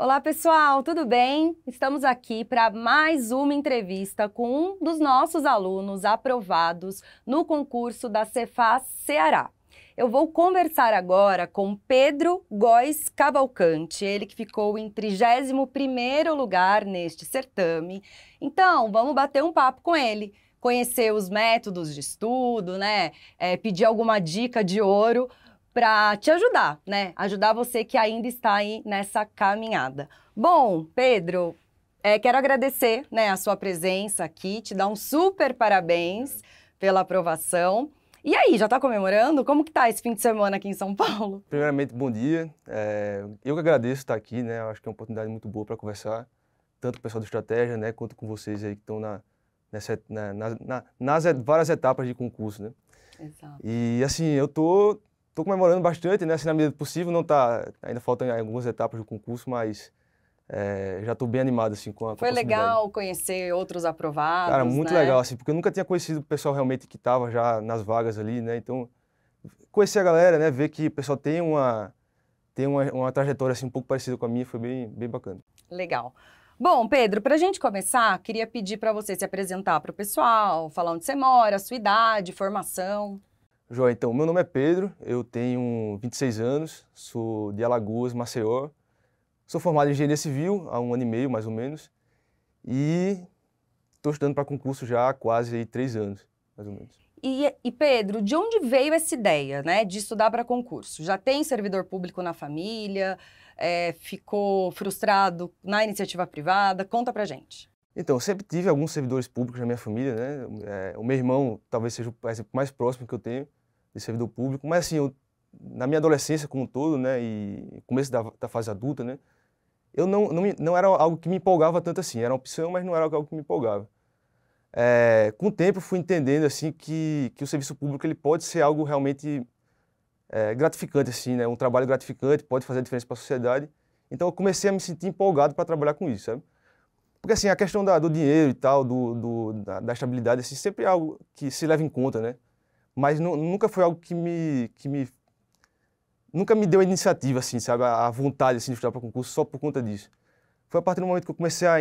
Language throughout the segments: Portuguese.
Olá, pessoal, tudo bem? Estamos aqui para mais uma entrevista com um dos nossos alunos aprovados no concurso da Cefaz Ceará. Eu vou conversar agora com Pedro Góes Cavalcante, ele que ficou em 31 lugar neste certame. Então, vamos bater um papo com ele conhecer os métodos de estudo, né? É, pedir alguma dica de ouro para te ajudar, né? Ajudar você que ainda está aí nessa caminhada. Bom, Pedro, é, quero agradecer né, a sua presença aqui, te dar um super parabéns pela aprovação. E aí, já está comemorando? Como que está esse fim de semana aqui em São Paulo? Primeiramente, bom dia. É, eu que agradeço estar aqui, né? acho que é uma oportunidade muito boa para conversar, tanto com o pessoal do Estratégia, né? Quanto com vocês aí que estão na, na, na, nas várias etapas de concurso, né? Exato. E assim, eu tô Estou comemorando bastante, né, assim, na medida do possível. Não tá, ainda faltam algumas etapas do concurso, mas é, já estou bem animado assim com a Foi com a legal conhecer outros aprovados, Cara, muito né? legal assim, porque eu nunca tinha conhecido o pessoal realmente que estava já nas vagas ali, né? Então, conhecer a galera, né, ver que o pessoal tem uma tem uma, uma trajetória assim um pouco parecida com a minha, foi bem bem bacana. Legal. Bom, Pedro, para a gente começar, queria pedir para você se apresentar para o pessoal, falar onde você mora, sua idade, formação. João, então, meu nome é Pedro, eu tenho 26 anos, sou de Alagoas, Maceió. Sou formado em engenharia civil há um ano e meio, mais ou menos, e estou estudando para concurso já há quase aí, três anos, mais ou menos. E, e, Pedro, de onde veio essa ideia, né, de estudar para concurso? Já tem servidor público na família? É, ficou frustrado na iniciativa privada? Conta pra gente. Então, eu sempre tive alguns servidores públicos na minha família, né? É, o meu irmão talvez seja o exemplo mais próximo que eu tenho de servidor público, mas assim, eu, na minha adolescência como um todo, né, e começo da, da fase adulta, né, eu não, não, não, era algo que me empolgava tanto assim, era uma opção, mas não era algo que me empolgava. É, com o tempo fui entendendo assim que, que o serviço público ele pode ser algo realmente é, gratificante assim, né, um trabalho gratificante, pode fazer diferença para a sociedade. Então eu comecei a me sentir empolgado para trabalhar com isso, sabe? Porque assim, a questão da, do dinheiro e tal, do, do da, da, estabilidade, assim, sempre é algo que se leva em conta, né? Mas nu, nunca foi algo que me, que me... Nunca me deu a iniciativa, assim, sabe? A, vontade, assim, de estudar para concurso só por conta disso. Foi a partir do momento que eu comecei a,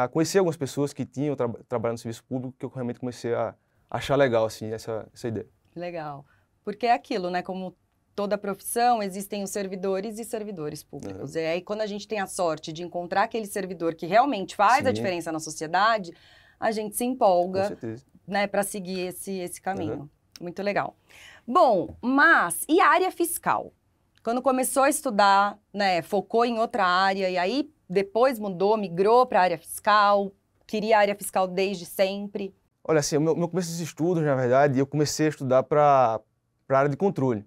a, a conhecer algumas pessoas que tinham tra trabalhado no serviço público que eu realmente comecei a achar legal, assim, essa, essa ideia. Legal. Porque é aquilo, né? Como toda profissão existem os servidores e servidores públicos. Uhum. E aí, quando a gente tem a sorte de encontrar aquele servidor que realmente faz Sim. a diferença na sociedade, a gente se empolga né, para seguir esse, esse caminho. Uhum. Muito legal. Bom, mas e a área fiscal? Quando começou a estudar, né, focou em outra área e aí depois mudou, migrou para a área fiscal, queria a área fiscal desde sempre? Olha, assim, o meu, meu começo de estudos, na verdade, eu comecei a estudar para a área de controle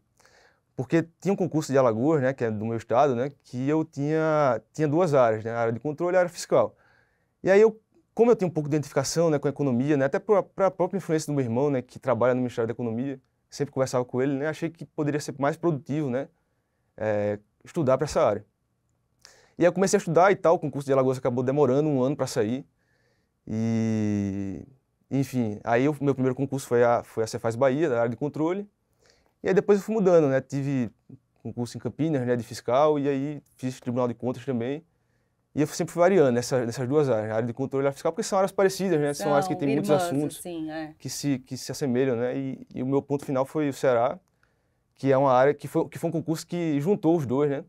porque tinha um concurso de Alagoas, né, que é do meu estado, né, que eu tinha, tinha duas áreas, né, a área de controle e a área fiscal. E aí eu, como eu tenho um pouco de identificação né, com a economia, né, até para a própria influência do meu irmão, né, que trabalha no Ministério da Economia, sempre conversava com ele, né, achei que poderia ser mais produtivo, né, é, estudar para essa área. E aí eu comecei a estudar e tal, o concurso de Alagoas acabou demorando um ano para sair. E, enfim, aí o meu primeiro concurso foi a, foi a Cefaz Bahia, da área de controle. E aí depois eu fui mudando, né? Tive um curso em Campinas, né, de fiscal, e aí fiz Tribunal de Contas também. E eu sempre fui variando nessa, nessas duas áreas, a área de controle e área fiscal, porque são áreas parecidas, né? São, são áreas que têm irmãs, muitos assuntos assim, é. que, se, que se assemelham, né? E, e, o meu ponto final foi o Ceará, que é uma área que foi, que foi um concurso que juntou os dois, né?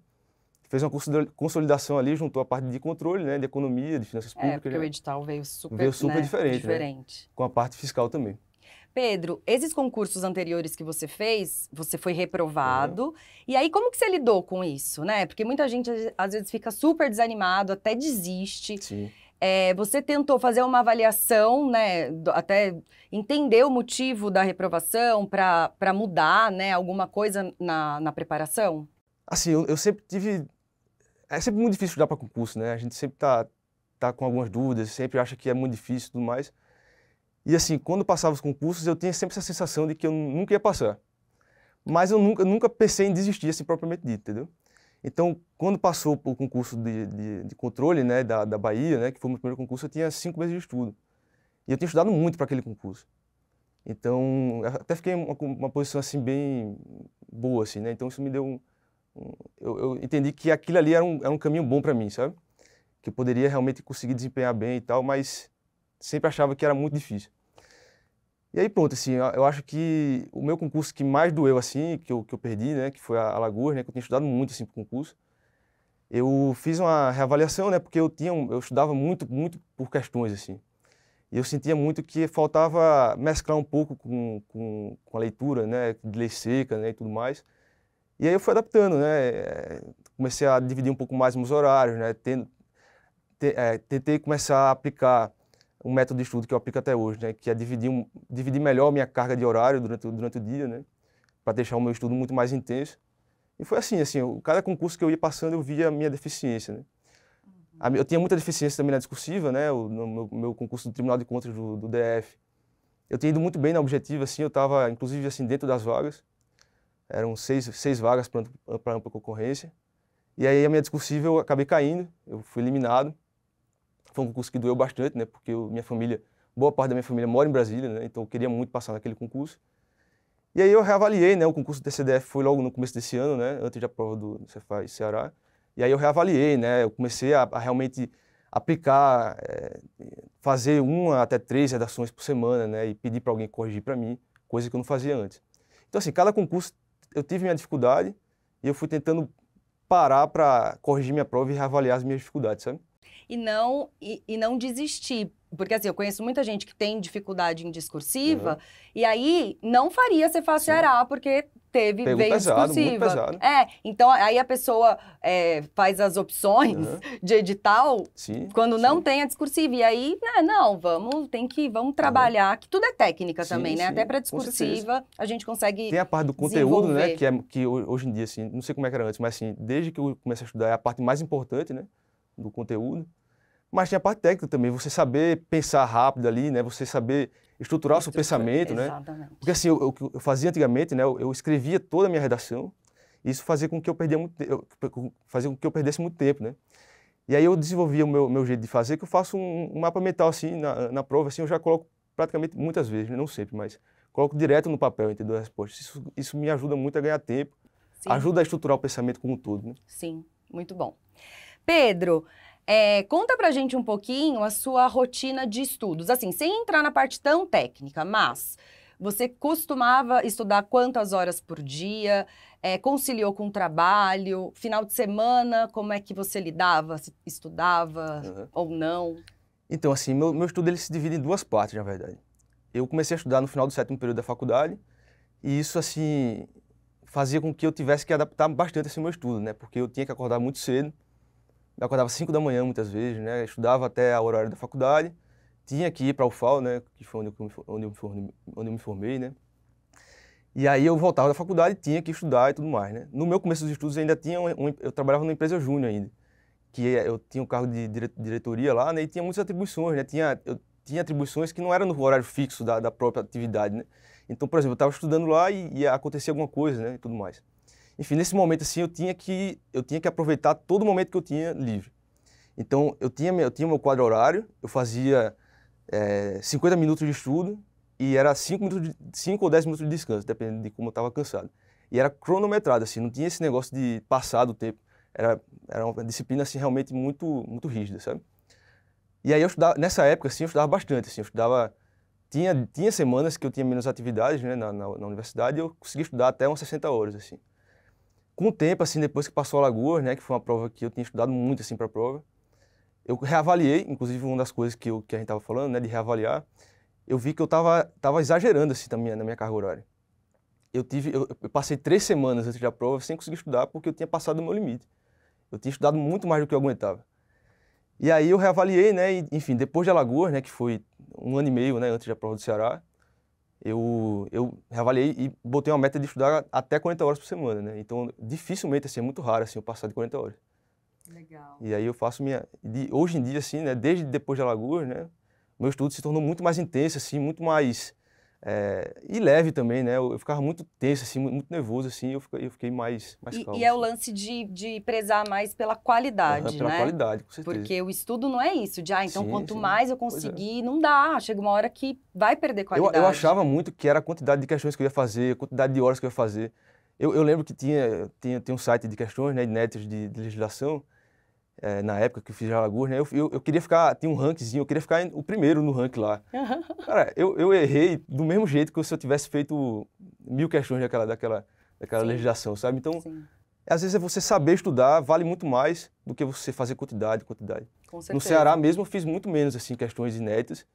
Fez uma consolidação ali, juntou a parte de controle, né? De economia, de finanças é, públicas. É, porque né? o edital veio super, veio super né? diferente, né? diferente. Né? Com a parte fiscal também. Pedro, esses concursos anteriores que você fez, você foi reprovado. Uhum. E aí, como que você lidou com isso, né? Porque muita gente, às vezes, fica super desanimado, até desiste. Sim. É, você tentou fazer uma avaliação, né, até entender o motivo da reprovação para mudar né, alguma coisa na, na preparação? Assim, eu, eu, sempre tive. É sempre muito difícil estudar para concurso, né? A gente sempre tá, tá com algumas dúvidas, sempre acha que é muito difícil e tudo mais. E assim, quando passava os concursos, eu tinha sempre essa sensação de que eu nunca ia passar. Mas eu nunca, nunca pensei em desistir, assim, propriamente dito, entendeu? Então, quando passou o concurso de, de, de controle, né, da, da Bahia, né, que foi o meu primeiro concurso, eu tinha cinco meses de estudo. E eu tinha estudado muito para aquele concurso. Então, até fiquei uma, uma posição, assim, bem boa, assim, né? Então, isso me deu um, um, eu, eu, entendi que aquilo ali era um, era um caminho bom para mim, sabe? Que eu poderia realmente conseguir desempenhar bem e tal, mas Sempre achava que era muito difícil. E aí pronto, assim, eu acho que o meu concurso que mais doeu, assim, que eu, que eu perdi, né, que foi a Lagoas, né, que eu tinha estudado muito, assim, pro concurso, eu fiz uma reavaliação, né, porque eu tinha, eu estudava muito, muito por questões, assim. E eu sentia muito que faltava mesclar um pouco com, com, com a leitura, né, de lei seca, né, e tudo mais. E aí eu fui adaptando, né, eh, comecei a dividir um pouco mais meus horários, né, tendo, te, é, tentei começar a aplicar um método de estudo que eu aplico até hoje, né, que é dividir, um, dividir melhor minha carga de horário durante, durante o dia, né, para deixar o meu estudo muito mais intenso. E foi assim, assim, eu, cada concurso que eu ia passando eu via a minha deficiência, né. A, eu tinha muita deficiência também na discursiva, né, o, no meu, meu, concurso do Tribunal de Contas do, do, DF. Eu tinha ido muito bem na objetiva, assim, eu estava, inclusive, assim, dentro das vagas. Eram seis, seis vagas para ampla concorrência. E aí a minha discursiva eu acabei caindo, eu fui eliminado. Foi um concurso que doeu bastante, né? Porque eu, minha família, boa parte da minha família mora em Brasília, né? Então eu queria muito passar naquele concurso. E aí eu reavaliei, né? O concurso do TCDF foi logo no começo desse ano, né? Antes da prova do Cefaz Ceará. E aí eu reavaliei, né? Eu comecei a, a realmente aplicar, é, fazer uma até três redações por semana, né? E pedir para alguém corrigir para mim, coisa que eu não fazia antes. Então, assim, cada concurso eu tive minha dificuldade e eu fui tentando parar para corrigir minha prova e reavaliar as minhas dificuldades, sabe? e não, e, e não desistir. Porque assim, eu conheço muita gente que tem dificuldade em discursiva, uhum. e aí não faria ser fácil Ceará, porque teve Pegou veio pesado, discursiva. pesado. É, então aí a pessoa é, faz as opções uhum. de edital sim, quando sim. não tem a discursiva. E aí, né, não, vamos, tem que vamos uhum. trabalhar, uhum. que tudo é técnica sim, também, né? Até para discursiva a gente consegue. Tem a parte do conteúdo, né? Que, é, que hoje em dia, assim, não sei como é que era antes, mas assim, desde que eu comecei a estudar, é a parte mais importante, né? Do conteúdo. Mas tem a parte técnica também, você saber pensar rápido ali, né? Você saber estruturar o seu pensamento, né? exatamente. né? Porque assim, o que eu, fazia antigamente, né? Eu, escrevia toda a minha redação. E isso fazia com que eu perdia muito, eu, fazia com que eu perdesse muito tempo, né? E aí eu desenvolvia o meu, meu jeito de fazer, que eu faço um, um mapa mental assim na, na, prova, assim eu já coloco praticamente muitas vezes, né? não sempre, mas coloco direto no papel, entre A resposta. Isso, isso me ajuda muito a ganhar tempo, Sim. ajuda a estruturar o pensamento como um todo, né? Sim, muito bom. Pedro, é, conta pra gente um pouquinho a sua rotina de estudos. Assim, sem entrar na parte tão técnica, mas você costumava estudar quantas horas por dia? É, conciliou com o trabalho? Final de semana, como é que você lidava? Estudava uhum. ou não? Então, assim, meu, meu estudo ele se divide em duas partes, na verdade. Eu comecei a estudar no final do sétimo período da faculdade e isso, assim, fazia com que eu tivesse que adaptar bastante esse assim, meu estudo, né? Porque eu tinha que acordar muito cedo eu acordava às 5 da manhã muitas vezes, né? Estudava até a horário da faculdade, tinha que ir para o FAO, né? Que foi onde eu, me, onde, eu me formei, onde eu me formei, né? E aí eu voltava da faculdade, tinha que estudar e tudo mais, né? No meu começo dos estudos ainda tinha, um, eu trabalhava numa empresa júnior ainda, que é, eu tinha um cargo de dire, diretoria lá, né? E tinha muitas atribuições, né? Tinha, eu tinha atribuições que não eram no horário fixo da, da própria atividade, né? Então, por exemplo, eu estava estudando lá e, e acontecia alguma coisa, né? E tudo mais enfim, nesse momento assim eu tinha que eu tinha que aproveitar todo o momento que eu tinha livre. Então eu tinha eu tinha meu quadro horário, eu fazia é, eh, 50 minutos de estudo e era 5 minutos de, 5 ou 10 minutos de descanso, dependendo de como eu estava cansado. E era cronometrado assim, não tinha esse negócio de passar do tempo. Era era uma disciplina assim realmente muito muito rígida, sabe? E aí eu estudava, nessa época assim, eu estudava bastante, assim, eu estudava tinha, tinha semanas que eu tinha menos atividades né, na, na, na universidade e eu conseguia estudar até umas 60 horas, assim com o tempo, assim, depois que passou a Lagoa, né, que foi uma prova que eu tinha estudado muito, assim, para a prova, eu reavaliei, inclusive uma das coisas que, eu, que a gente estava falando, né, de reavaliar, eu vi que eu estava tava exagerando, assim, na minha, na minha carga horária. Eu tive, eu, eu passei três semanas antes da prova sem conseguir estudar porque eu tinha passado o meu limite. Eu tinha estudado muito mais do que eu aguentava. E aí eu reavaliei, né, e, enfim, depois de Alagoas, né, que foi um ano e meio, né, antes da prova do Ceará, eu, eu reavaliei e botei uma meta de estudar até 40 horas por semana, né? Então, dificilmente, assim, é muito raro, assim, eu passar de 40 horas. Legal. E aí eu faço minha... De, hoje em dia, assim, né, desde depois de Lagoa, né, meu estudo se tornou muito mais intenso, assim, muito mais é, e leve também, né? Eu, eu, ficava muito tenso, assim, muito nervoso, assim, eu fiquei, eu fiquei mais, mais e, calmo. E é o assim. lance de, de prezar mais pela qualidade, uhum, pela né? Pela qualidade, com certeza. Porque o estudo não é isso, de, ah, então sim, quanto sim. mais eu é. conseguir, é. não dá. Chega uma hora que vai perder qualidade. Eu, eu, achava muito que era a quantidade de questões que eu ia fazer, a quantidade de horas que eu ia fazer. Eu, eu lembro que tinha, tinha, tinha um site de questões, né, de netos de, de legislação, é, na época que eu fiz Jalagur, né? Eu, eu, eu, queria ficar, tinha um rankzinho, eu queria ficar o primeiro no rank lá. Uhum. Cara, eu, eu errei do mesmo jeito que se eu tivesse feito mil questões daquela, daquela, daquela legislação, sabe? Então, Sim. às vezes é você saber estudar vale muito mais do que você fazer quantidade, quantidade. no Ceará mesmo eu fiz muito menos, assim, questões inéditas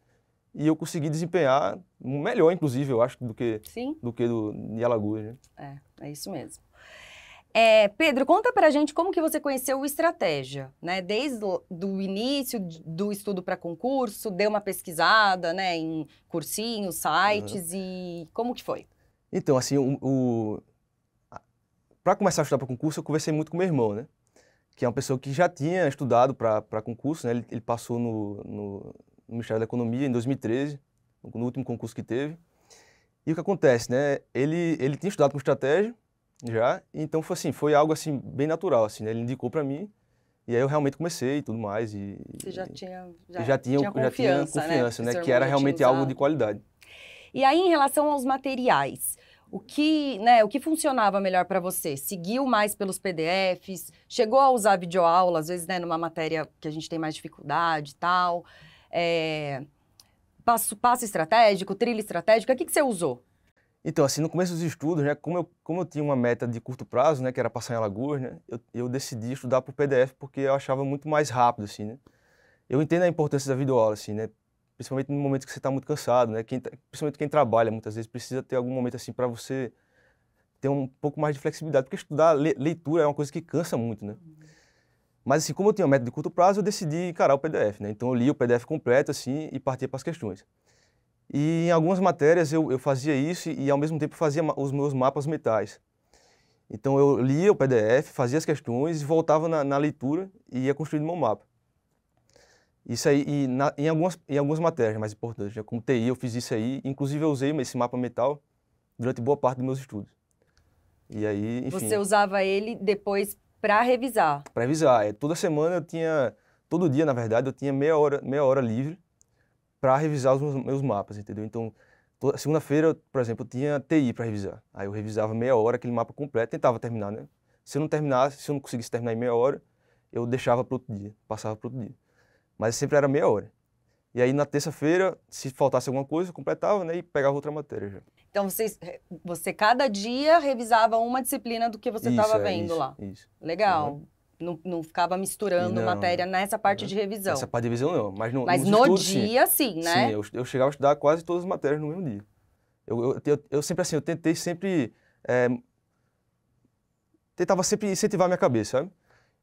e eu consegui desempenhar melhor, inclusive, eu acho, do que, Sim. Do que do, de Alagoas, né? É, é isso mesmo. É, Pedro, conta pra gente como que você conheceu o Estratégia, né? Desde o início do estudo para concurso, deu uma pesquisada, né, em cursinhos, sites uhum. e como que foi? Então, assim, o, o... para começar a estudar para concurso, eu conversei muito com meu irmão, né? Que é uma pessoa que já tinha estudado para concurso, né? Ele, ele passou no, no, no, Ministério da Economia em 2013, no, no último concurso que teve. E o que acontece, né? Ele, ele tinha estudado com estratégia, já. Então foi assim, foi algo assim bem natural assim, né? Ele indicou para mim e aí eu realmente comecei e tudo mais e Você já tinha já, já tinha, tinha já tinha confiança, né? né? Que era realmente algo de qualidade. E aí em relação aos materiais, o que, né, o que funcionava melhor para você? Seguiu mais pelos PDFs? Chegou a usar videoaula, às vezes, né, numa matéria que a gente tem mais dificuldade e tal? É, passo, passo estratégico, trilha estratégica, o que, que você usou? Então, assim, no começo dos estudos, né, como eu, como eu tinha uma meta de curto prazo, né, que era passar em Alagoas, né, eu, eu decidi estudar para o PDF porque eu achava muito mais rápido, assim, né. Eu entendo a importância da videoaula, assim, né, principalmente no momento que você está muito cansado, né, quem, tá, principalmente quem trabalha muitas vezes precisa ter algum momento, assim, para você ter um pouco mais de flexibilidade, porque estudar le, leitura é uma coisa que cansa muito, né. Mas, assim, como eu tinha uma meta de curto prazo, eu decidi encarar o PDF, né, então eu li o PDF completo, assim, e partia para as questões. E em algumas matérias eu, eu fazia isso e, e, ao mesmo tempo fazia os meus mapas mentais. Então eu lia o PDF, fazia as questões e voltava na, na leitura e ia construindo meu mapa. Isso aí, e na, em, algumas, em algumas matérias mais importantes, né, como TI eu fiz isso aí, inclusive eu usei esse mapa mental durante boa parte dos meus estudos. E aí, enfim... Você usava ele depois para revisar? Para revisar, é, toda semana eu tinha, todo dia na verdade, eu tinha meia hora, meia hora livre para revisar os meus, meus, mapas, entendeu? Então, segunda-feira, por exemplo, eu tinha TI para revisar. Aí eu revisava meia hora aquele mapa completo, tentava terminar, né? Se eu não terminasse, se eu não conseguisse terminar em meia hora, eu deixava para outro dia, passava para outro dia. Mas sempre era meia hora. E aí na terça-feira, se faltasse alguma coisa, eu completava, né, e pegava outra matéria já. Então você, você cada dia revisava uma disciplina do que você estava é, vendo isso, lá. Isso. Legal. Uhum não, não ficava misturando não. matéria nessa parte de revisão. Essa parte de revisão não, mas no, mas no estudos, dia sim, sim né? Sim, eu, eu, chegava a estudar quase todas as matérias no mesmo dia. Eu, eu, eu sempre assim, eu tentei sempre... É, tentava sempre incentivar minha cabeça, sabe?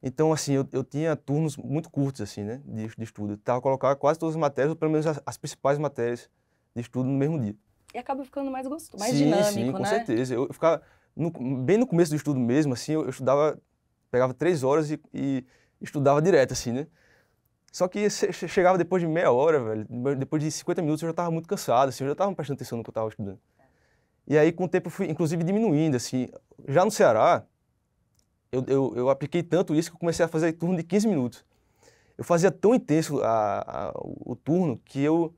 Então, assim, eu, eu tinha turnos muito curtos, assim, né, de, de estudo. Eu tava colocar quase todas as matérias, ou pelo menos as, as, principais matérias de estudo no mesmo dia. E acaba ficando mais gostoso, mais sim, dinâmico, sim, né? Sim, com certeza. Eu, eu ficava... No, bem no começo do estudo mesmo, assim, eu, eu estudava Pegava três horas e, e estudava direto, assim, né? Só que chegava depois de meia hora, velho, depois de 50 minutos eu já estava muito cansado, assim, eu já estava prestando atenção no que eu estava estudando. E aí, com o tempo, eu fui, inclusive, diminuindo, assim. Já no Ceará, eu, eu, eu, apliquei tanto isso que eu comecei a fazer turno de 15 minutos. Eu fazia tão intenso a, a, o turno que eu,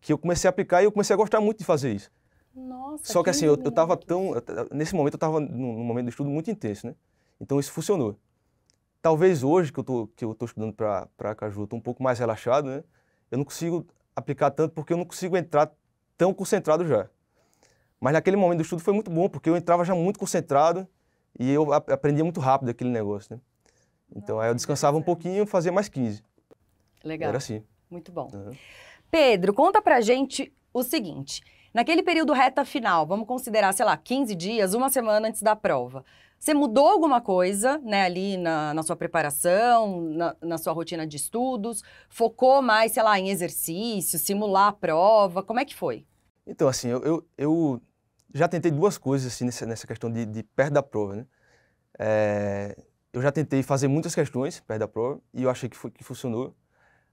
que eu comecei a aplicar e eu comecei a gostar muito de fazer isso. Nossa, Só que assim, eu, eu tava tão. Nesse momento eu estava num, num momento de estudo muito intenso, né? Então isso funcionou. Talvez hoje, que eu estou estudando para Caju, estou um pouco mais relaxado, né? Eu não consigo aplicar tanto porque eu não consigo entrar tão concentrado já. Mas naquele momento do estudo foi muito bom, porque eu entrava já muito concentrado e eu aprendia muito rápido aquele negócio, né? Então aí eu descansava um pouquinho, e fazia mais 15. Legal. Era assim. Muito bom. Uhum. Pedro, conta pra gente o seguinte. Naquele período reta final, vamos considerar, sei lá, 15 dias, uma semana antes da prova. Você mudou alguma coisa né, ali na, na sua preparação, na, na, sua rotina de estudos? Focou mais, sei lá, em exercício, simular a prova? Como é que foi? Então, assim, eu, eu, eu já tentei duas coisas assim, nessa, nessa questão de, de perto da prova. Né? É, eu já tentei fazer muitas questões perto da prova e eu achei que, foi, que funcionou.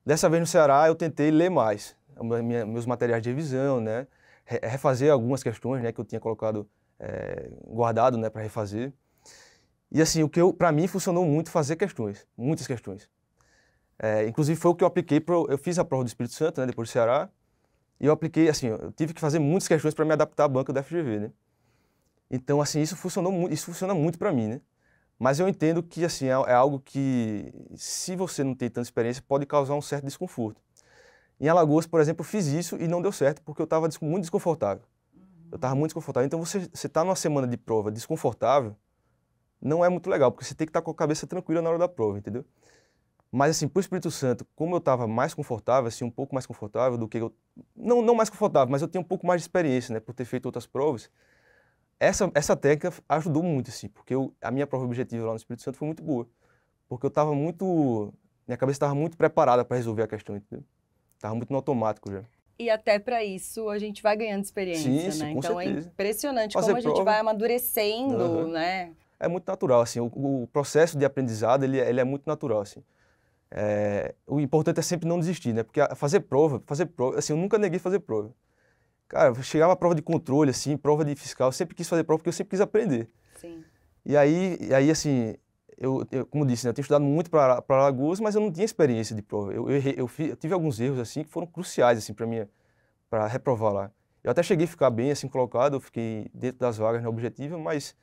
Dessa vez no Ceará, eu tentei ler mais minha, meus materiais de revisão, né? refazer algumas questões né, que eu tinha colocado, é, guardado né, para refazer. E assim, o que para mim funcionou muito fazer questões, muitas questões. É, inclusive foi o que eu apliquei, para eu fiz a prova do Espírito Santo, né, depois do Ceará, e eu apliquei, assim, eu tive que fazer muitas questões para me adaptar à banca da FGV, né? Então, assim, isso funcionou muito, isso funciona muito para mim, né? Mas eu entendo que, assim, é, é algo que, se você não tem tanta experiência, pode causar um certo desconforto. Em Alagoas, por exemplo, eu fiz isso e não deu certo porque eu estava muito desconfortável. Eu estava muito desconfortável. Então, você está numa semana de prova desconfortável, não é muito legal, porque você tem que estar com a cabeça tranquila na hora da prova, entendeu? Mas assim, para o Espírito Santo, como eu estava mais confortável, assim, um pouco mais confortável do que eu... Não, não mais confortável, mas eu tenho um pouco mais de experiência, né, por ter feito outras provas. Essa, essa técnica ajudou muito, assim, porque eu, a minha prova objetiva lá no Espírito Santo foi muito boa. Porque eu estava muito... Minha cabeça estava muito preparada para resolver a questão, entendeu? Estava muito no automático já. E até para isso a gente vai ganhando experiência, sim, sim, né? então é certeza. é impressionante Fazer como a gente vai amadurecendo, uhum. né? é muito natural, assim, o, o processo de aprendizado, ele, é, ele é muito natural, assim. É, o importante é sempre não desistir, né? Porque fazer prova, fazer prova, assim, eu nunca neguei fazer prova. Cara, eu chegava a prova de controle, assim, prova de fiscal, eu sempre quis fazer prova porque eu sempre quis aprender. Sim. E aí, e aí assim, eu, eu, como disse, né, eu tenho estudado muito para Alagoas, mas eu não tinha experiência de prova. Eu, eu, eu, eu tive alguns erros, assim, que foram cruciais, assim, para mim, para reprovar lá. Eu até cheguei a ficar bem, assim, colocado, eu fiquei dentro das vagas na né, objetiva, mas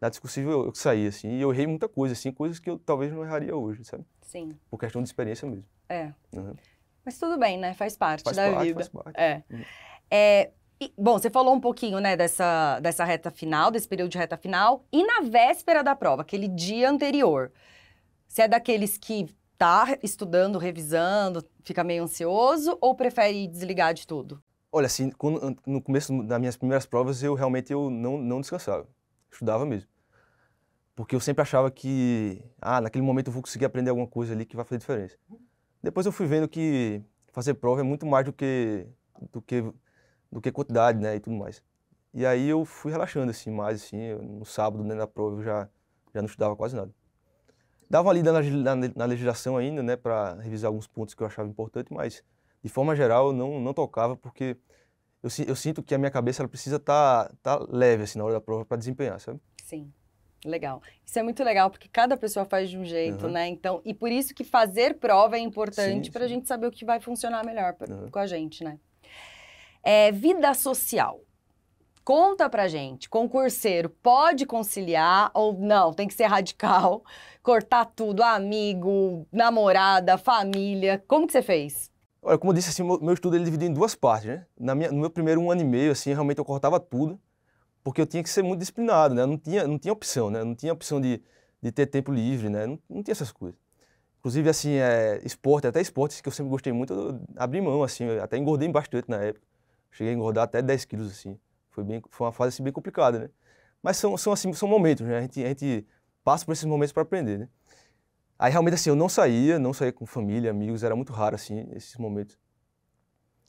na discursiva eu, eu saí, assim, e eu errei muita coisa, assim, coisas que eu talvez não erraria hoje, sabe? Sim. Por questão de experiência mesmo. É. Uhum. Mas tudo bem, né? Faz parte faz da parte, vida. Faz parte. É. Uhum. é bom, você falou um pouquinho, né, dessa, dessa reta final, desse período de reta final. E na véspera da prova, aquele dia anterior, você é daqueles que tá estudando, revisando, fica meio ansioso ou prefere desligar de tudo? Olha, assim, quando, no começo das minhas primeiras provas, eu realmente eu não, não descansava. Estudava mesmo. Porque eu sempre achava que, ah, naquele momento eu vou conseguir aprender alguma coisa ali que vai fazer diferença. Depois eu fui vendo que fazer prova é muito mais do que do que do que quantidade, né, e tudo mais. E aí eu fui relaxando assim, mais assim, no sábado, né, na prova eu já já não estudava quase nada. Dava uma lida na, na, na legislação ainda, né, para revisar alguns pontos que eu achava importante, mas de forma geral eu não não tocava porque eu, eu sinto que a minha cabeça ela precisa estar tá, tá leve assim, na hora da prova para desempenhar, sabe? Sim. Legal. Isso é muito legal, porque cada pessoa faz de um jeito, uhum. né? Então, e por isso que fazer prova é importante para a gente saber o que vai funcionar melhor pra, uhum. com a gente, né? É, vida social. Conta pra gente, concurseiro, pode conciliar ou não? Tem que ser radical, cortar tudo, amigo, namorada, família. Como que você fez? Olha, como eu disse, assim, meu, meu estudo ele dividido em duas partes, né? Na minha, no meu primeiro um ano e meio, assim, realmente eu cortava tudo, porque eu tinha que ser muito disciplinado, né? não tinha, não tinha opção, né? não tinha opção de, de ter tempo livre, né? Não, não tinha essas coisas. Inclusive, assim, é, esporte, até esportes que eu sempre gostei muito, eu abri mão, assim, até engordei bastante na época. Cheguei a engordar até 10 quilos, assim. Foi, bem, foi uma fase assim, bem complicada, né? Mas são, são, assim, são momentos, né? A gente, a gente passa por esses momentos para aprender, né? Aí realmente assim, eu não saía, não saía com família, amigos, era muito raro assim, esses momentos.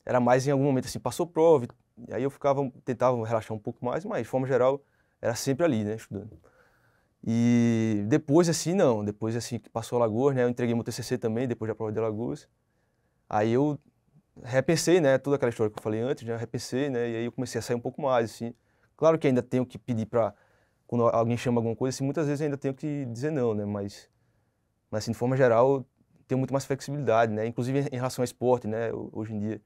Era mais em algum momento assim, passou prova, e aí eu ficava, tentava relaxar um pouco mais, mas de forma geral era sempre ali, né, estudando. E depois assim, não, depois assim que passou a Lagoas, né, eu entreguei meu TCC também, depois da prova de Lagoas. Aí eu repensei, né, toda aquela história que eu falei antes, né, repensei, né, e aí eu comecei a sair um pouco mais, assim. Claro que ainda tenho que pedir para quando alguém chama alguma coisa, assim, muitas vezes ainda tenho que dizer não, né, mas mas, assim, de forma geral, tenho muito mais flexibilidade, né? Inclusive em relação ao esporte, né? Hoje em dia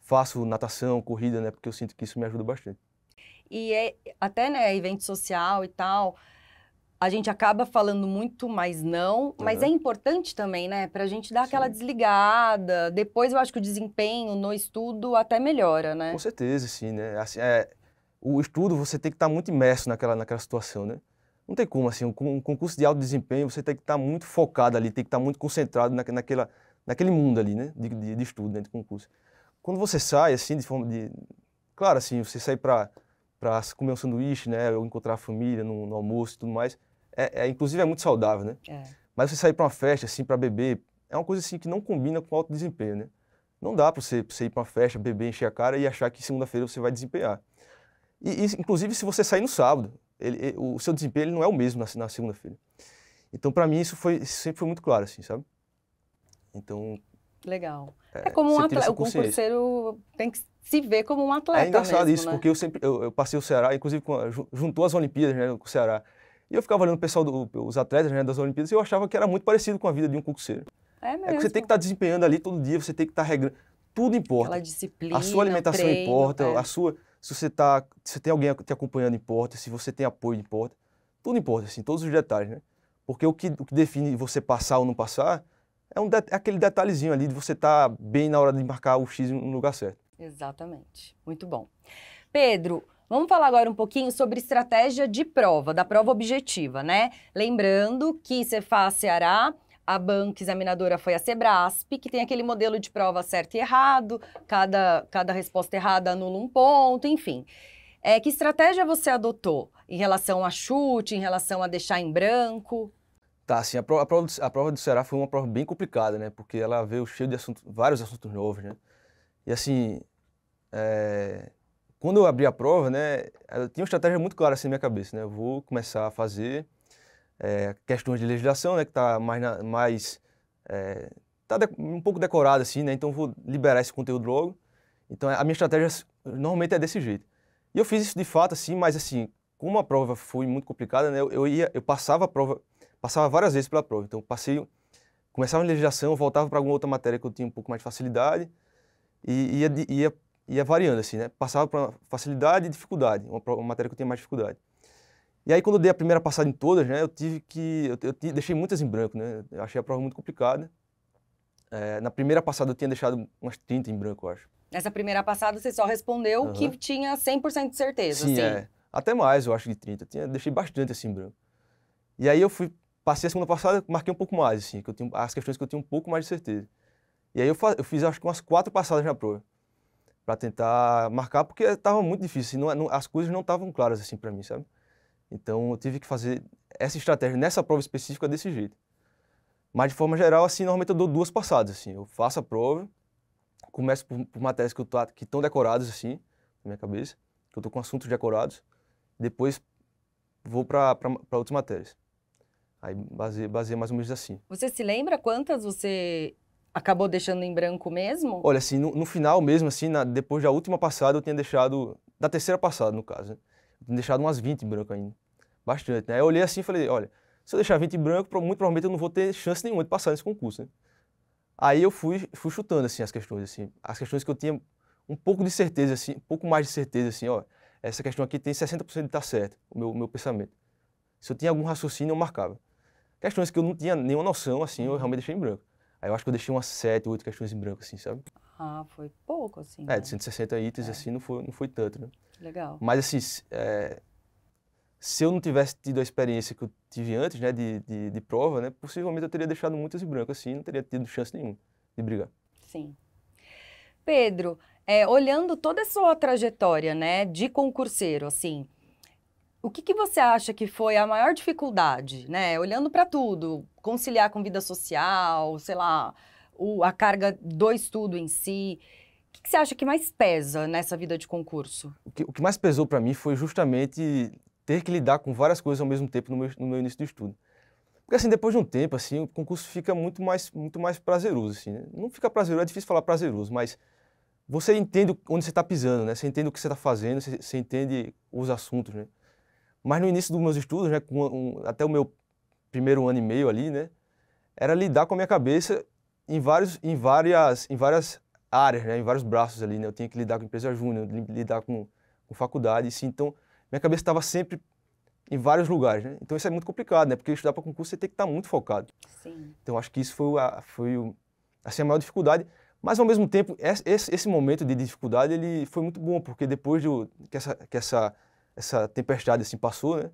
faço natação, corrida, né? Porque eu sinto que isso me ajuda bastante. E é, até, né, evento social e tal, a gente acaba falando muito mais não, mas uhum. é importante também, né, para a gente dar Sim. aquela desligada. Depois eu acho que o desempenho no estudo até melhora, né? Com certeza, sim, né? Assim, é, o estudo você tem que estar tá muito imerso naquela, naquela situação, né? não tem como, assim, um, um concurso de alto desempenho, você tem que estar tá muito focado ali, tem que estar tá muito concentrado na, naquela, naquele mundo ali, né, de, de, de estudo, né, de concurso. Quando você sai, assim, de forma de... Claro, assim, você sai para comer um sanduíche, né, ou encontrar a família no, no almoço e tudo mais, é, é, inclusive é muito saudável, né? É. Mas você sair para uma festa, assim, para beber, é uma coisa, assim, que não combina com alto desempenho, né? Não dá para você, você ir para uma festa, beber, encher a cara e achar que segunda-feira você vai desempenhar. E, e, inclusive, se você sair no sábado, ele, ele, o seu desempenho não é o mesmo na, na segunda-feira. Então, para mim, isso foi sempre foi muito claro, assim, sabe? Então. Legal. É, é como um atleta. O concurseiro tem que se ver como um atleta. É engraçado mesmo, isso, né? porque eu sempre eu, eu, passei o Ceará, inclusive com juntou as Olimpíadas né, com o Ceará. E eu ficava olhando o pessoal, do, os atletas né, das Olimpíadas, e eu achava que era muito parecido com a vida de um concurseiro. É mesmo. É que você tem que estar tá desempenhando ali todo dia, você tem que estar tá regrando. Tudo importa. Aquela disciplina, a sua alimentação treino, importa, é. a sua se você tá, se tem alguém te acompanhando importa, se você tem apoio importa, tudo importa, assim, todos os detalhes, né? Porque o que, o que define você passar ou não passar é, um é aquele detalhezinho ali de você estar tá bem na hora de marcar o X no lugar certo. Exatamente, muito bom. Pedro, Vamos falar agora um pouquinho sobre estratégia de prova, da prova objetiva, né? Lembrando que Cefaz Ceará a banca examinadora foi a Sebrasp, que tem aquele modelo de prova certo e errado, cada, cada resposta errada anula um ponto, enfim. É, que estratégia você adotou em relação a chute, em relação a deixar em branco? Tá, assim, a prova, a prova, do, a prova do Ceará foi uma prova bem complicada, né? Porque ela veio cheia de assuntos, vários assuntos novos, né? E assim, é, quando eu abri a prova, né, eu tinha uma estratégia muito clara assim na minha cabeça, né? Eu vou começar a fazer é, questões de legislação, né, que está mais, mais é, tá de, um pouco decorado assim, né, então vou liberar esse conteúdo logo. Então a minha estratégia normalmente é desse jeito. E eu fiz isso de fato assim, mas assim, como a prova foi muito complicada, né, eu, eu ia, eu passava a prova, passava várias vezes pela prova. Então passei, começava em legislação, voltava para alguma outra matéria que eu tinha um pouco mais de facilidade e ia, ia, ia variando assim, né, passava para facilidade e dificuldade, uma, uma matéria que eu tinha mais dificuldade. E aí, quando eu dei a primeira passada em todas, né, eu tive que. Eu, eu deixei muitas em branco, né? Eu achei a prova muito complicada. É, na primeira passada, eu tinha deixado umas 30 em branco, eu acho. Nessa primeira passada, você só respondeu uhum. que tinha 100% de certeza, sim, É. Até mais, eu acho, de 30. Eu tinha, deixei bastante assim em branco. E aí, eu fui. Passei a segunda passada, marquei um pouco mais, assim, que eu tinha, as questões que eu tinha um pouco mais de certeza. E aí, eu, eu fiz, acho que umas quatro passadas na prova para tentar marcar, porque estava muito difícil. Assim, não, é, não, as coisas não estavam claras assim para mim, sabe? Então eu tive que fazer essa estratégia nessa prova específica desse jeito. Mas de forma geral, assim, normalmente eu dou duas passadas, assim. Eu faço a prova, começo por, por matérias que, eu tô, tá, que estão decoradas, assim, na minha cabeça, que eu estou com assuntos decorados. Depois vou para outras matérias. Aí baseia, baseia mais ou menos assim. Você se lembra quantas você acabou deixando em branco mesmo? Olha, assim, no, no final mesmo, assim, na, depois da última passada, eu tinha deixado... Da terceira passada, no caso, né? Tinha deixado umas 20 em branco ainda. Bastante, né? Eu olhei assim e falei, olha, se eu deixar 20 em branco, muito provavelmente eu não vou ter chance nenhuma de passar nesse concurso, né? Aí eu fui, fui chutando, assim, as questões, assim. As questões que eu tinha um pouco de certeza, assim, um pouco mais de certeza, assim, ó, essa questão aqui tem 60% de estar tá certo, o meu, meu pensamento. Se eu tinha algum raciocínio, eu marcava. Questões que eu não tinha nenhuma noção, assim, eu realmente deixei em branco. Aí eu acho que eu deixei umas 7, 8 questões em branco, assim, sabe? Ah, foi pouco, assim. É, né? de 160 itens, é. assim, não foi, não foi tanto, né? Legal. Mas, assim, é, se eu não tivesse tido a experiência que eu tive antes, né, de, de, de prova, né, possivelmente eu teria deixado muitas em branco, assim, não teria tido chance nenhuma de brigar. Sim. Pedro, é, olhando toda a sua trajetória, né, de concurseiro, assim, o que, que você acha que foi a maior dificuldade, né? Olhando para tudo, conciliar com vida social, sei lá, o, a carga do estudo em si. O que, que, você acha que mais pesa nessa vida de concurso? O que, o que mais pesou para mim foi justamente ter que lidar com várias coisas ao mesmo tempo no meu, no meu início de estudo. Porque assim, depois de um tempo, assim, o concurso fica muito mais, muito mais prazeroso, assim. Né? Não fica prazeroso, é difícil falar prazeroso, mas você entende onde você está pisando, né? Você entende o que você está fazendo, você, você entende os assuntos, né? Mas no início dos meus estudos, né, um, até o meu primeiro ano e meio ali, né, era lidar com a minha cabeça em, vários, em, várias, em várias áreas, né, em vários braços ali. Né? Eu tinha que lidar com empresa júnior, lidar com, com faculdade, assim, então minha cabeça estava sempre em vários lugares, né? Então isso é muito complicado, né? Porque estudar para concurso você tem que estar muito focado. Sim. Então acho que isso foi, a, foi o, assim, a maior dificuldade. Mas ao mesmo tempo, esse, esse momento de dificuldade ele foi muito bom, porque depois de que, essa, que essa essa tempestade assim passou, né?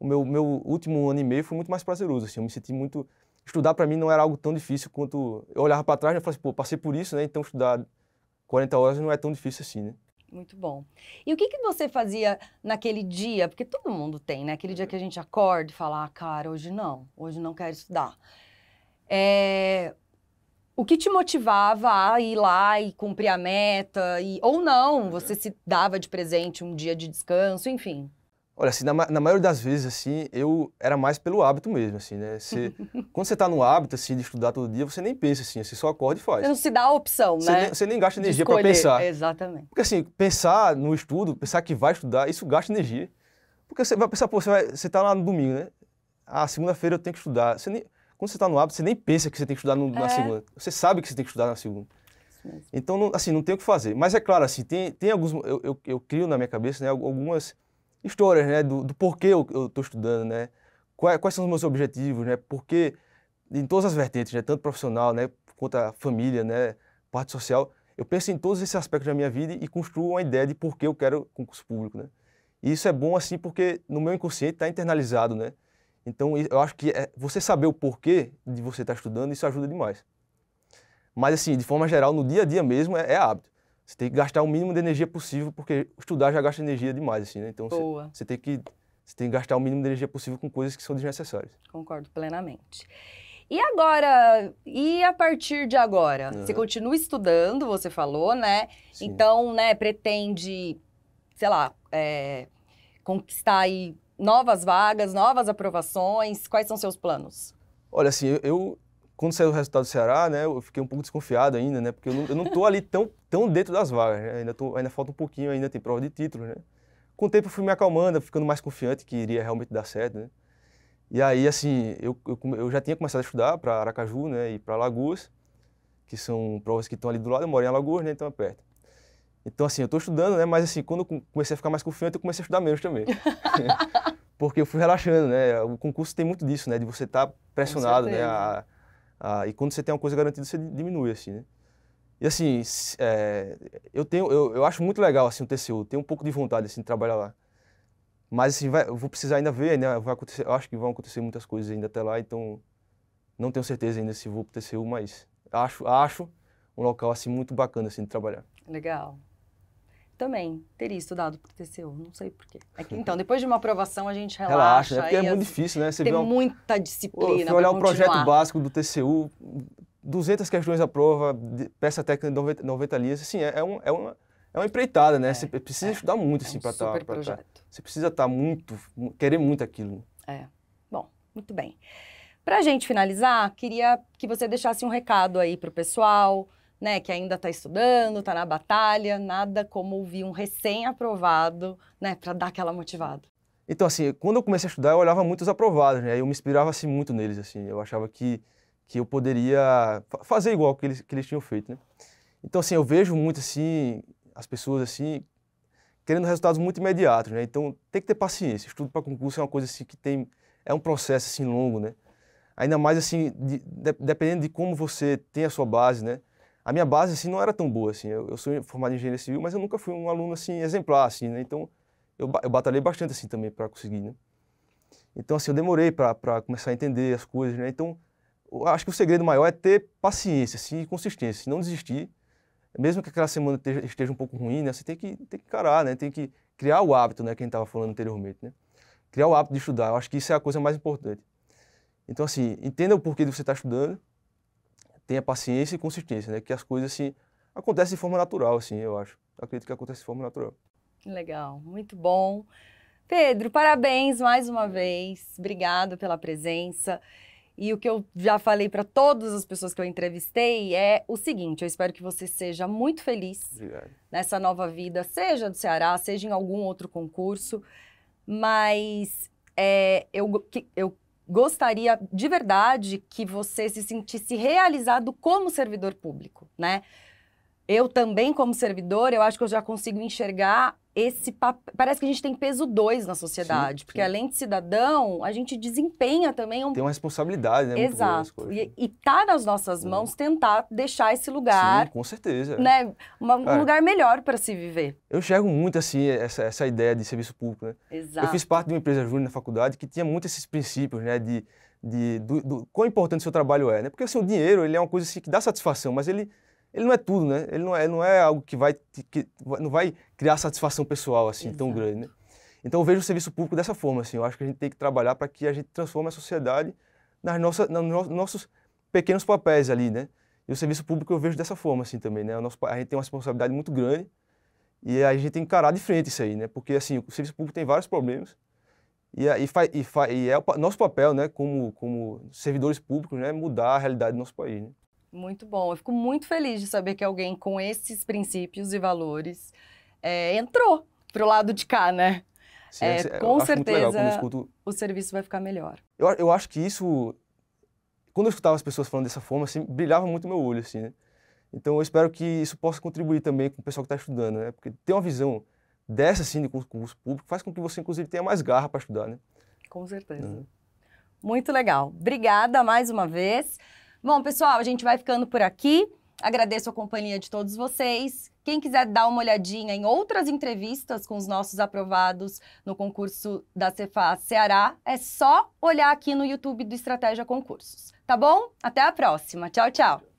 O meu, meu último ano e meio foi muito mais prazeroso, assim, eu me senti muito estudar para mim não era algo tão difícil quanto eu olhava para trás né? e falava assim, pô, passei por isso, né? Então estudar 40 horas não é tão difícil assim, né? Muito bom. E o que, que você fazia naquele dia? Porque todo mundo tem, né? Aquele dia que a gente acorda e fala, ah, cara, hoje não, hoje não quero estudar. É o que te motivava a ir lá e cumprir a meta? E, ou não, uhum. você se dava de presente um dia de descanso, enfim? Olha, assim, na, na maioria das vezes, assim, eu era mais pelo hábito mesmo, assim, né? Você, quando você tá no hábito, assim, de estudar todo dia, você nem pensa, assim, você só acorda e faz. Você não se dá a opção, você né? Nem, você nem gasta energia para pensar. Exatamente. Porque, assim, pensar no estudo, pensar que vai estudar, isso gasta energia. Porque você vai pensar, pô, você, vai, você tá lá no domingo, né? Ah, segunda-feira eu tenho que estudar. Você nem... Quando você está no hábito, você nem pensa que você tem que estudar no, na é. segunda. Você sabe que você tem que estudar na segunda. Então, não, assim, não tem o que fazer. Mas é claro, assim, tem, tem alguns. Eu, eu, eu crio na minha cabeça né, algumas histórias né, do, do porquê eu estou estudando, né? Quais, quais, são os meus objetivos, né? Porque em todas as vertentes, né, tanto profissional, né, quanto a família, né, parte social, eu penso em todos esses aspectos da minha vida e construo uma ideia de porquê eu quero concurso público, né? E isso é bom assim porque no meu inconsciente está internalizado, né? Então, eu acho que é, você saber o porquê de você estar tá estudando, isso ajuda demais. Mas, assim, de forma geral, no dia a dia mesmo, é, é hábito. Você tem que gastar o mínimo de energia possível, porque estudar já gasta energia demais, assim, né? Então, você, você tem que você tem que gastar o mínimo de energia possível com coisas que são desnecessárias. Concordo plenamente. E agora, e a partir de agora? Uhum. Você continua estudando, você falou, né? Sim. Então, né, pretende, sei lá, é, conquistar aí novas vagas, novas aprovações? Quais são seus planos? Olha, assim, eu, quando saiu o resultado do Ceará, né, eu fiquei um pouco desconfiado ainda, né, porque eu não, eu não tô ali tão, tão dentro das vagas, né, ainda, tô, ainda falta um pouquinho, ainda tem prova de título, né. Com o tempo eu fui me acalmando, ficando mais confiante que iria realmente dar certo, né. E aí, assim, eu, eu, eu já tinha começado a estudar para Aracaju, né, e para Lagoas, que são provas que estão ali do lado, eu moro em Alagoas, né, então é perto. Então, assim, eu estou estudando, né? Mas, assim, quando eu comecei a ficar mais confiante, eu comecei a estudar menos também. Porque eu fui relaxando, né? O concurso tem muito disso, né? De você estar tá pressionado, né? A, a, e quando você tem uma coisa garantida, você diminui, assim, né? E, assim, é, eu, tenho, eu, eu acho muito legal, assim, o TCU. Tenho um pouco de vontade, assim, de trabalhar lá. Mas, assim, vai, eu vou precisar ainda ver, né? vai acontecer... Eu acho que vão acontecer muitas coisas ainda até lá, então... Não tenho certeza ainda se vou pro TCU, mas acho, acho um local, assim, muito bacana, assim, de trabalhar. Legal também teria estudado para o TCU, não sei porquê. É que, então, depois de uma aprovação, a gente relaxa. Relaxa, né? porque é muito difícil, né? Você tem muita disciplina. Se olhar o projeto básico do TCU, 200 questões à prova, peça técnica de 90, 90 linhas, assim, é, é, um, é, uma, é uma empreitada, né? É, você é. precisa é, estudar muito, assim, é um para estar. tá. tá. Você precisa estar tá muito, querer muito aquilo. É. Bom, muito bem. Para a gente finalizar, queria que você deixasse um recado aí para o pessoal, né, que ainda está estudando, está na batalha, nada como ouvir um recém-aprovado, né, para dar aquela motivada. Então, assim, quando eu comecei a estudar, eu olhava muito os aprovados, né, eu me inspirava, assim, muito neles, assim, eu achava que, que eu poderia fazer igual que eles, que eles tinham feito, né. Então, assim, eu vejo muito, assim, as pessoas, assim, querendo resultados muito imediatos, né, então tem que ter paciência, estudo para concurso é uma coisa, assim, que tem, é um processo, assim, longo, né, ainda mais, assim, de, dependendo de como você tem a sua base, né, a minha base assim não era tão boa assim. Eu, eu sou formado em engenharia civil, mas eu nunca fui um aluno assim exemplar assim, né? Então eu, eu batalhei bastante assim também para conseguir, né? Então assim eu demorei para começar a entender as coisas, né? Então acho que o segredo maior é ter paciência assim, e consistência, assim, não desistir. Mesmo que aquela semana esteja, esteja um pouco ruim, né? Você tem que tem que encarar, né? Tem que criar o hábito, né, que a gente estava falando anteriormente, né? Criar o hábito de estudar. Eu acho que isso é a coisa mais importante. Então assim, entenda o porquê de você está estudando tenha paciência e consistência, né? Que as coisas assim acontecem de forma natural, assim, eu acho. Eu acredito que acontece de forma natural. Legal, muito bom. Pedro, parabéns mais uma uhum. vez. Obrigado pela presença. E o que eu já falei para todas as pessoas que eu entrevistei é o seguinte: eu espero que você seja muito feliz Obrigado. nessa nova vida, seja do Ceará, seja em algum outro concurso. Mas é, eu, eu gostaria de verdade que você se sentisse realizado como servidor público, né? Eu também, como servidor, eu acho que eu já consigo enxergar esse parece que a gente tem peso dois na sociedade, sim, porque sim. além de cidadão, a gente desempenha também um... tem uma responsabilidade, né? Exato. E, e tá nas nossas mãos tentar deixar esse lugar, sim, com certeza, né, uma, um lugar melhor para se viver. Eu enxergo muito assim essa, essa ideia de serviço público, né? Exato. Eu fiz parte de uma empresa júnior na faculdade que tinha muito esses princípios, né, de, de do, do quão importante o seu trabalho é, né? Porque assim, o dinheiro ele é uma coisa assim, que dá satisfação, mas ele ele não é tudo, né? Ele não é, não é algo que vai, que não vai criar satisfação pessoal assim Exato. tão grande, né? Então eu vejo o serviço público dessa forma, assim. Eu acho que a gente tem que trabalhar para que a gente transforme a sociedade nas nossas, nos nossos pequenos papéis ali, né? E o serviço público eu vejo dessa forma, assim, também, né? Nosso, a gente tem uma responsabilidade muito grande e a gente tem que encarar de frente isso aí, né? Porque, assim, o serviço público tem vários problemas e, e, e, e é o nosso papel, né, como, como servidores públicos, né, mudar a realidade do nosso país, né? Muito bom. Eu fico muito feliz de saber que alguém com esses princípios e valores é, entrou pro lado de cá, né? Sim, é, é com certeza escuto... o serviço vai ficar melhor. Eu, eu acho que isso, quando eu escutava as pessoas falando dessa forma, assim, brilhava muito meu olho, assim, né? Então eu espero que isso possa contribuir também com o pessoal que está estudando, né? Porque ter uma visão dessa, assim, de concurso público faz com que você, inclusive, tenha mais garra para estudar, né? Com certeza. Uhum. Muito legal. Obrigada mais uma vez. Bom, pessoal, a gente vai ficando por aqui. Agradeço a companhia de todos vocês. Quem quiser dar uma olhadinha em outras entrevistas com os nossos aprovados no concurso da Cefa Ceará, é só olhar aqui no YouTube do Estratégia Concursos. Tá bom? Até a próxima. Tchau, tchau.